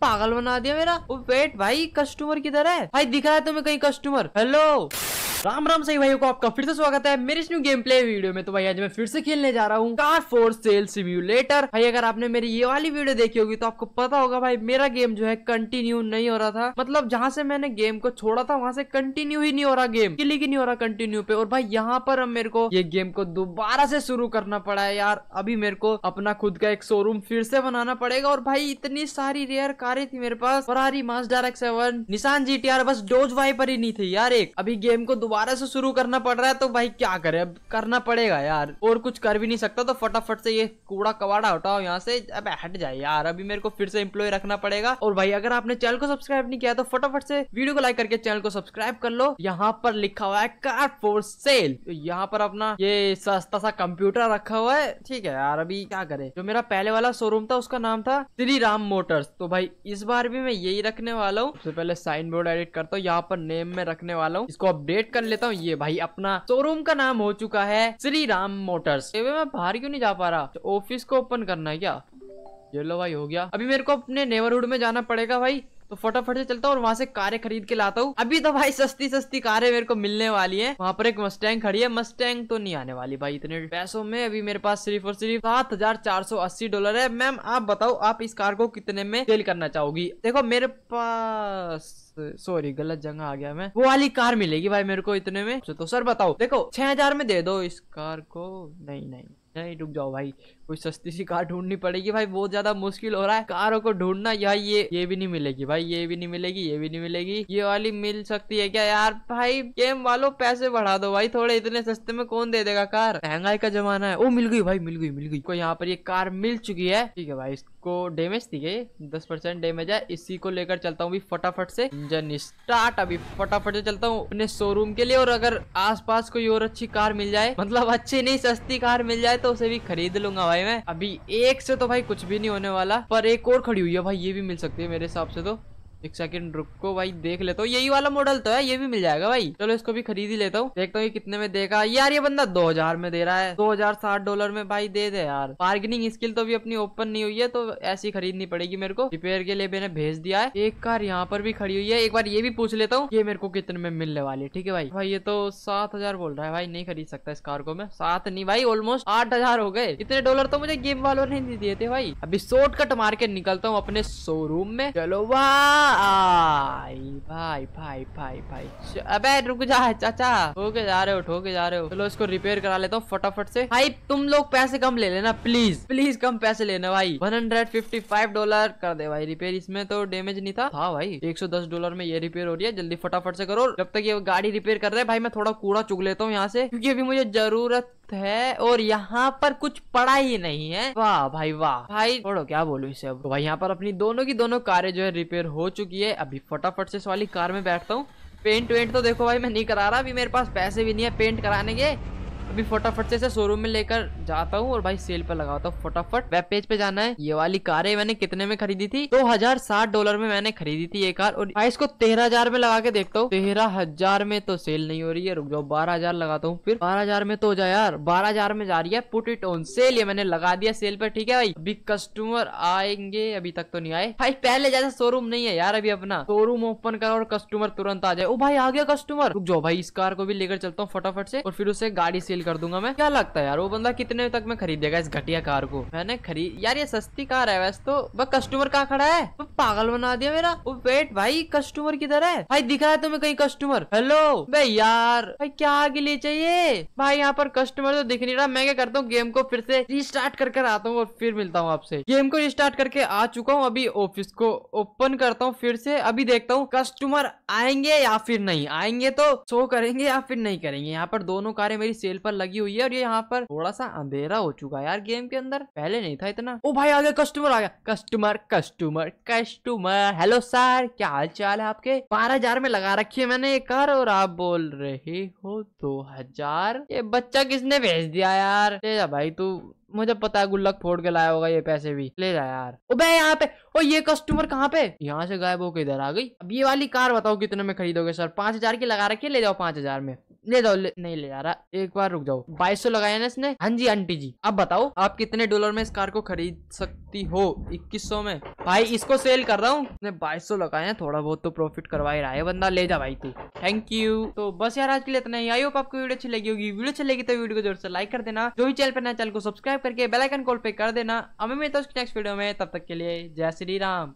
पागल बना दिया मेरा वो वेट भाई कस्टमर किधर है भाई रहा है तुम्हें कहीं कस्टमर हेलो राम राम सही भाइयों को आपका फिर से स्वागत है मेरे इस न्यू गेम प्ले वीडियो में तो भाई आज मैं फिर से खेलने जा रहा हूँ कार फोर सेल सिम्यूलेटर भाई अगर आपने मेरी ये वाली वीडियो देखी होगी तो आपको पता होगा भाई मेरा गेम जो है कंटिन्यू नहीं हो रहा था मतलब जहाँ से मैंने गेम को छोड़ा था वहाँ से कंटिन्यू ही नहीं हो रहा गेम क्लिक ही नहीं हो रहा कंटिन्यू पे और भाई यहाँ पर अब मेरे को ये गेम को दोबारा से शुरू करना पड़ा है यार अभी मेरे को अपना खुद का एक शोरूम फिर से बनाना पड़ेगा और भाई इतनी सारी रेयर कारे थी मेरे पास और मास्डार एक्स सेवन निशान जी बस डोज पर ही नहीं थी यार एक अभी गेम को दोबारा से शुरू करना पड़ रहा है तो भाई क्या करे अब करना पड़ेगा यार और कुछ कर भी नहीं सकता तो फटाफट से ये कूड़ा कवाड़ा हटाओ यहाँ से अब हट जाए यार अभी मेरे को फिर से इम्प्लॉय रखना पड़ेगा और भाई अगर आपने चैनल को सब्सक्राइब नहीं किया तो फटाफट से वीडियो को लाइक करके चैनल को सब्सक्राइब कर लो यहाँ पर लिखा हुआ है कार फोर सेल तो यहाँ पर अपना ये सस्ता सा कंप्यूटर रखा हुआ है ठीक है यार अभी क्या करे जो मेरा पहले वाला शोरूम था उसका नाम था श्री राम मोटर्स तो भाई इस बार भी मैं यही रखने वाला हूँ सबसे पहले साइन बोर्ड एडिट करता हूँ यहाँ पर नेम में रखने वाला हूँ इसको अपडेट कर लेता हूँ ये भाई अपना शोरूम का नाम हो चुका है श्री राम मोटर्स मैं बाहर क्यों नहीं जा पा रहा ऑफिस तो को ओपन करना है क्या ये लो भाई हो गया अभी मेरे को अपने नेबरहुड में जाना पड़ेगा भाई तो फटाफट से चलता हूँ और वहां से कारें खरीद के लाता हूँ अभी तो भाई सस्ती सस्ती कारें मेरे को मिलने वाली है वहां पर एक मस्टैंग खड़ी है मस्टैंग तो नहीं आने वाली भाई इतने पैसों में अभी मेरे पास सिर्फ और सिर्फ सात हजार चार सौ अस्सी डॉलर है मैम आप बताओ आप इस कार को कितने में सेल करना चाहोगी देखो मेरे पास सॉरी गलत जगह आ गया मैं वो वाली कार मिलेगी भाई मेरे को इतने में तो सर बताओ देखो छह हजार में दे दो इस कार को नहीं नहीं नहीं रुक जाओ भाई कोई सस्ती सी कार ढूंढनी पड़ेगी भाई बहुत ज्यादा मुश्किल हो रहा है कारों को ढूंढना यार ये ये भी नहीं मिलेगी भाई ये भी नहीं मिलेगी ये भी नहीं मिलेगी ये वाली मिल सकती है क्या यार भाई गेम वालों पैसे बढ़ा दो भाई थोड़े इतने सस्ते में कौन दे देगा कार महंगाई का जमाना है वो मिल गई भाई मिल गई मिल गई को यहाँ पर ये कार मिल चुकी है ठीक है भाई को डैमेज थी गई दस परसेंट डेमेज है इसी को लेकर चलता हूँ फटाफट से इंजन स्टार्ट अभी फटाफट से चलता हूँ अपने शोरूम के लिए और अगर आसपास कोई और अच्छी कार मिल जाए मतलब अच्छी नहीं सस्ती कार मिल जाए तो उसे भी खरीद लूंगा भाई मैं अभी एक से तो भाई कुछ भी नहीं होने वाला पर एक और खड़ी हुई है भाई ये भी मिल सकती है मेरे हिसाब से तो एक सेकंड रुको भाई देख लेता हूँ यही वाला मॉडल तो है ये भी मिल जाएगा भाई चलो इसको भी खरीद ही लेता हूँ देखता हूँ ये कितने में देगा यार ये बंदा 2000 में दे रहा है 2060 डॉलर में भाई दे दे यार बार्गेनिंग स्किल तो भी अपनी ओपन नहीं हुई है तो ऐसी खरीदनी पड़ेगी मेरे को रिपेयर के लिए मैंने भेज दिया है एक कार यहाँ पर भी खड़ी हुई है एक बार ये भी पूछ लेता हूँ ये मेरे को कितने में मिलने वाली है ठीक है भाई भाई ये तो सात बोल रहा है भाई नहीं खरीद सकता इस कार को मैं सात नहीं भाई ऑलमोस्ट आठ हो गए इतने डॉलर तो मुझे गेम वालों ने नहीं दिए थे भाई अभी शॉर्टकट कट मार के निकलता हूँ अपने शोरूम में चलो वाह आई भाई भाई भाई भाई अबे रुक जा चाचा ठोके जा रहे हो ठोके जा रहे हो चलो इसको रिपेयर करा लेता हूँ फटाफट से भाई तुम लोग पैसे कम ले लेना प्लीज प्लीज कम पैसे लेना भाई 155 डॉलर कर दे भाई रिपेयर इसमें तो डेमेज नहीं था हाँ भाई 110 डॉलर में ये रिपेयर हो रही है जल्दी फटाफट से करो जब तक ये गाड़ी रिपेयर कर रहे हैं भाई मैं थोड़ा कूड़ा चुग लेता हूँ यहाँ से क्यूँकी अभी मुझे जरूरत है और यहाँ पर कुछ पड़ा ही नहीं है वाह भाई वाह भाई छोड़ो क्या बोलू इसे अब तो भाई यहाँ पर अपनी दोनों की दोनों कारें जो है रिपेयर हो चुकी है अभी फटाफट से इस वाली कार में बैठता हूँ पेंट वेंट तो देखो भाई मैं नहीं करा रहा अभी मेरे पास पैसे भी नहीं है पेंट कराने के अभी फटाफट से इसे शोरूम में लेकर जाता हूँ और भाई सेल पर लगाता हूँ फटाफट वेब पेज पे जाना है ये वाली कार है मैंने कितने में खरीदी थी दो हजार साठ डॉलर में मैंने खरीदी थी ये कार और भाई इसको तेरह हजार में लगा के देखता हूँ तेरह हजार में तो सेल नहीं हो रही है रुक जाओ बारह हजार लगाता हूँ फिर बारह हजार में तो हो जाए यार बारह हजार में जा रही है पुट इट ऑन सेल ये मैंने लगा दिया सेल पर ठीक है भाई अभी कस्टमर आएंगे अभी तक तो नहीं आए भाई पहले जैसा शोरूम नहीं है यार अभी अपना शोरूम ओपन करो और कस्टमर तुरंत आ जाए ओ भाई आ गया कस्टमर रुक जाओ भाई इस कार को भी लेकर चलता हूँ फटाफट से और फिर उसे गाड़ी सेल डील कर दूंगा मैं क्या लगता है यार वो बंदा कितने तक में खरीदेगा इस घटिया कार को मैंने खरीद यार ये सस्ती कार है वैसे तो वह कस्टमर कहाँ खड़ा है वो पागल बना दिया मेरा वो वेट भाई कस्टमर किधर है भाई दिख रहा है तुम्हें कहीं कस्टमर हेलो भाई यार भाई क्या आगे ले चाहिए भाई यहाँ पर कस्टमर तो दिख नहीं रहा मैं क्या करता हूँ गेम को फिर से रिस्टार्ट कर कर आता हूँ और फिर मिलता हूँ आपसे गेम को रिस्टार्ट करके आ चुका हूँ अभी ऑफिस को ओपन करता हूँ फिर से अभी देखता हूँ कस्टमर आएंगे या फिर नहीं आएंगे तो शो करेंगे या फिर नहीं करेंगे यहाँ पर दोनों कारें मेरी सेल पर पर लगी हुई है और ये यहाँ पर थोड़ा सा अंधेरा हो चुका है यार गेम के अंदर पहले नहीं था इतना ओ भाई आ गया कस्टमर आ गया customer customer customer hello sir क्या हाल चाल है आपके बारह हजार में लगा रखी है मैंने ये कार और आप बोल रहे हो दो हजार ये बच्चा किसने भेज दिया यार जा भाई तू मुझे पता है गुल्लक फोड़ के लाया होगा ये पैसे भी ले जा यार अबे यहाँ पे ओ ये कस्टमर कहाँ पे यहाँ से गायब होकर इधर आ गई अब ये वाली कार बताओ कितने में खरीदोगे सर पांच हजार की लगा रखी है ले जाओ पांच हजार में ले जाओ ले, नहीं ले जा रहा एक बार रुक जाओ बाईस सौ लगाया ना इसने हाँ जी आंटी जी अब बताओ आप कितने डॉलर में इस कार को खरीद सकती हो इक्कीस सौ में भाई इसको सेल कर रहा हूँ बाईस सौ लगाया थोड़ा बहुत तो प्रॉफिट करवा ही रहा है बंदा ले जा भाई तू थैंक यू तो बस यार आज के लिए इतना ही आई होप आपको वीडियो अच्छी लगी होगी वीडियो अच्छी लगी तो वीडियो को जोर से लाइक कर देना जो भी चैनल पर ना चैनल को सब्सक्राइब करके बेलाइकन कॉल पे कर देना अभी मिलता हूँ नेक्स्ट वीडियो में तब तक के लिए जय श्री राम